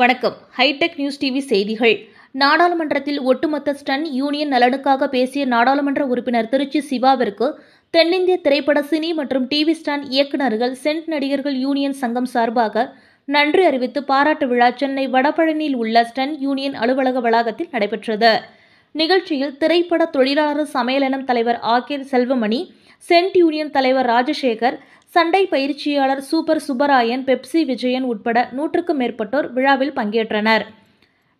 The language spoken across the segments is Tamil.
வணக்கம் ஹைடெக் நியூஸ் டிவி செய்திகள் நாடாளுமன்றத்தில் ஒட்டுமொத்த ஸ்டன் யூனியன் நலனுக்காக பேசிய நாடாளுமன்ற உறுப்பினர் திருச்சி சிவாவிற்கு தென்னிந்திய திரைப்பட சினி மற்றும் டிவி ஸ்டான் இயக்குநர்கள் சென்ட் நடிகர்கள் யூனியன் சங்கம் சார்பாக நன்றி அறிவித்து பாராட்டு விழா சென்னை வடபழனியில் உள்ள ஸ்டன் யூனியன் அலுவலக வளாகத்தில் நடைபெற்றது நிகழ்ச்சியில் திரைப்பட தொழிலாளர் சம்மேளனம் தலைவர் ஆர் செல்வமணி சென்ட் யூனியன் தலைவர் ராஜசேகர் சண்டை பயிற்சியாளர் சூப்பர் சுப்பராயன் பெப்சி விஜயன் உட்பட நூற்றுக்கும் மேற்பட்டோர் விழாவில் பங்கேற்றனர்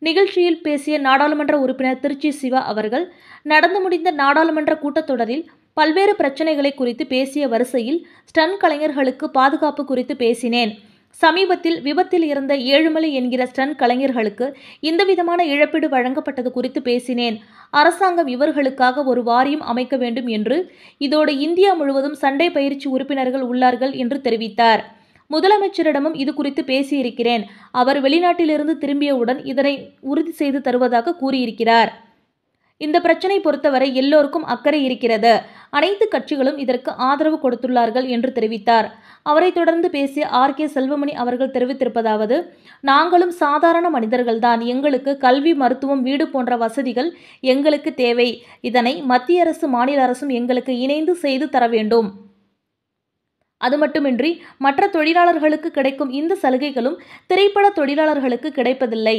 நிகழ்ச்சியில் பேசிய நாடாளுமன்ற உறுப்பினர் திருச்சி சிவா அவர்கள் நடந்து முடிந்த நாடாளுமன்ற கூட்டத்தொடரில் பல்வேறு பிரச்சனைகளை குறித்து பேசிய வரிசையில் ஸ்டன் கலைஞர்களுக்கு பாதுகாப்பு குறித்து பேசினேன் சமீபத்தில் விபத்தில் இருந்த ஏழுமலை என்கிற ஸ்டன் கலைஞர்களுக்கு இந்த விதமான இழப்பீடு வழங்கப்பட்டது குறித்து பேசினேன் அரசாங்கம் இவர்களுக்காக ஒரு வாரியம் அமைக்க வேண்டும் என்று இதோடு இந்தியா முழுவதும் சண்டை பயிற்சி உறுப்பினர்கள் உள்ளார்கள் என்று தெரிவித்தார் முதலமைச்சரிடமும் இது குறித்து பேசியிருக்கிறேன் அவர் வெளிநாட்டிலிருந்து திரும்பியவுடன் இதனை உறுதி செய்து தருவதாக கூறியிருக்கிறார் இந்த பிரச்சனை பொறுத்தவரை எல்லோருக்கும் அக்கறை இருக்கிறது அனைத்து கட்சிகளும் இதற்கு ஆதரவு கொடுத்துள்ளார்கள் என்று தெரிவித்தார் அவரை தொடர்ந்து பேசிய ஆர் கே செல்வமணி அவர்கள் தெரிவித்திருப்பதாவது நாங்களும் சாதாரண மனிதர்கள்தான் எங்களுக்கு கல்வி மருத்துவம் வீடு போன்ற வசதிகள் எங்களுக்கு தேவை இதனை மத்திய அரசு மாநில அரசும் எங்களுக்கு இணைந்து செய்து தர வேண்டும் அது மட்டுமின்றி மற்ற தொழிலாளர்களுக்கு கிடைக்கும் இந்த சலுகைகளும் திரைப்பட தொழிலாளர்களுக்கு கிடைப்பதில்லை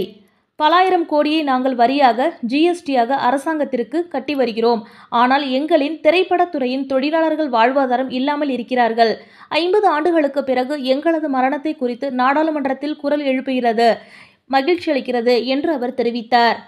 பலாயிரம் கோடியை நாங்கள் வரியாக ஜிஎஸ்டியாக அரசாங்கத்திற்கு கட்டி வருகிறோம் ஆனால் எங்களின் திரைப்படத்துறையின் தொழிலாளர்கள் வாழ்வாதாரம் இல்லாமல் இருக்கிறார்கள் ஐம்பது ஆண்டுகளுக்கு பிறகு எங்களது மரணத்தை குறித்து நாடாளுமன்றத்தில் குரல் எழுப்புகிறது மகிழ்ச்சி அளிக்கிறது என்று அவர் தெரிவித்தார்